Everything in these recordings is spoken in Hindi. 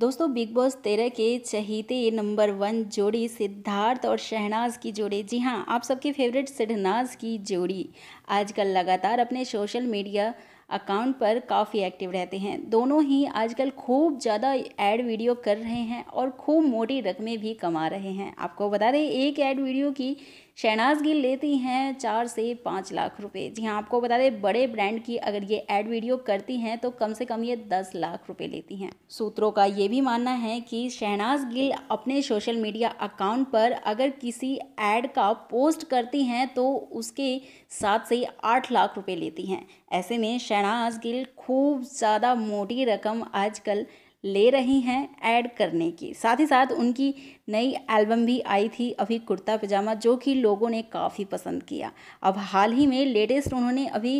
दोस्तों बिग बॉस तेरह के चहीते नंबर वन जोड़ी सिद्धार्थ और शहनाज की जोड़ी जी हाँ आप सबके फेवरेट सिद्धनाज की जोड़ी आजकल लगातार अपने सोशल मीडिया अकाउंट पर काफ़ी एक्टिव रहते हैं दोनों ही आजकल खूब ज़्यादा एड वीडियो कर रहे हैं और खूब मोटी रकमें भी कमा रहे हैं आपको बता दें एक ऐड वीडियो की शहनाज गिल लेती हैं चार से पाँच लाख रुपए जी हाँ आपको बता दें बड़े ब्रांड की अगर ये ऐड वीडियो करती हैं तो कम से कम ये दस लाख रुपए लेती हैं सूत्रों का ये भी मानना है कि शहनाज गिल अपने सोशल मीडिया अकाउंट पर अगर किसी ऐड का पोस्ट करती हैं तो उसके सात से आठ लाख रुपये लेती हैं ऐसे में शहनाज गिल खूब ज़्यादा मोटी रकम आजकल ले रही हैं ऐड करने की साथ ही साथ उनकी नई एल्बम भी आई थी अभी कुर्ता पजामा जो कि लोगों ने काफ़ी पसंद किया अब हाल ही में लेटेस्ट उन्होंने अभी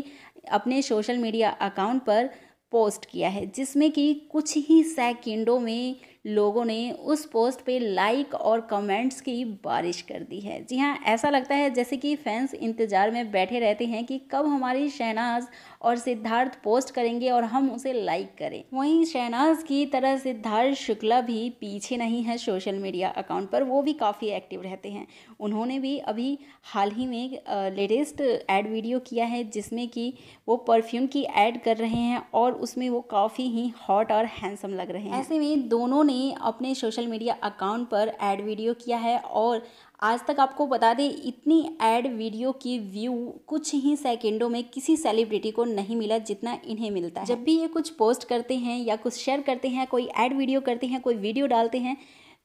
अपने सोशल मीडिया अकाउंट पर पोस्ट किया है जिसमें कि कुछ ही सेकेंडों में लोगों ने उस पोस्ट पे लाइक और कमेंट्स की बारिश कर दी है जी हाँ ऐसा लगता है जैसे कि फैंस इंतज़ार में बैठे रहते हैं कि कब हमारी शहनाज और सिद्धार्थ पोस्ट करेंगे और हम उसे लाइक करें वहीं शहनाज की तरह सिद्धार्थ शुक्ला भी पीछे नहीं है सोशल मीडिया अकाउंट पर वो भी काफ़ी एक्टिव रहते हैं उन्होंने भी अभी हाल ही में लेटेस्ट एड वीडियो किया है जिसमें कि वो परफ्यूम की एड कर रहे हैं और उसमें वो काफ़ी ही हॉट और हैंडसम लग रहे हैं ऐसे में दोनों ने ने अपने सोशल मीडिया अकाउंट पर ऐड वीडियो किया है और आज तक आपको बता दें इतनी ऐड वीडियो की व्यू कुछ ही सेकेंडों में किसी सेलिब्रिटी को नहीं मिला जितना इन्हें मिलता है जब भी ये कुछ पोस्ट करते हैं या कुछ शेयर करते हैं कोई ऐड वीडियो करते हैं कोई वीडियो डालते हैं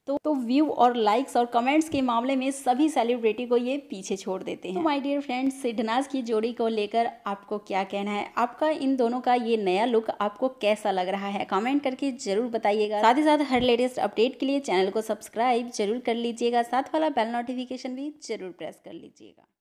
तो तो व्यू और लाइक्स और कमेंट्स के मामले में सभी सेलिब्रिटी को ये पीछे छोड़ देते हैं माई माय डियर फ्रेंड्स सिद्धनाज की जोड़ी को लेकर आपको क्या कहना है आपका इन दोनों का ये नया लुक आपको कैसा लग रहा है कमेंट करके जरूर बताइएगा साथ ही साथ हर लेटेस्ट अपडेट के लिए चैनल को सब्सक्राइब जरूर कर लीजिएगा साथ वाला बेल नोटिफिकेशन भी जरूर प्रेस कर लीजिएगा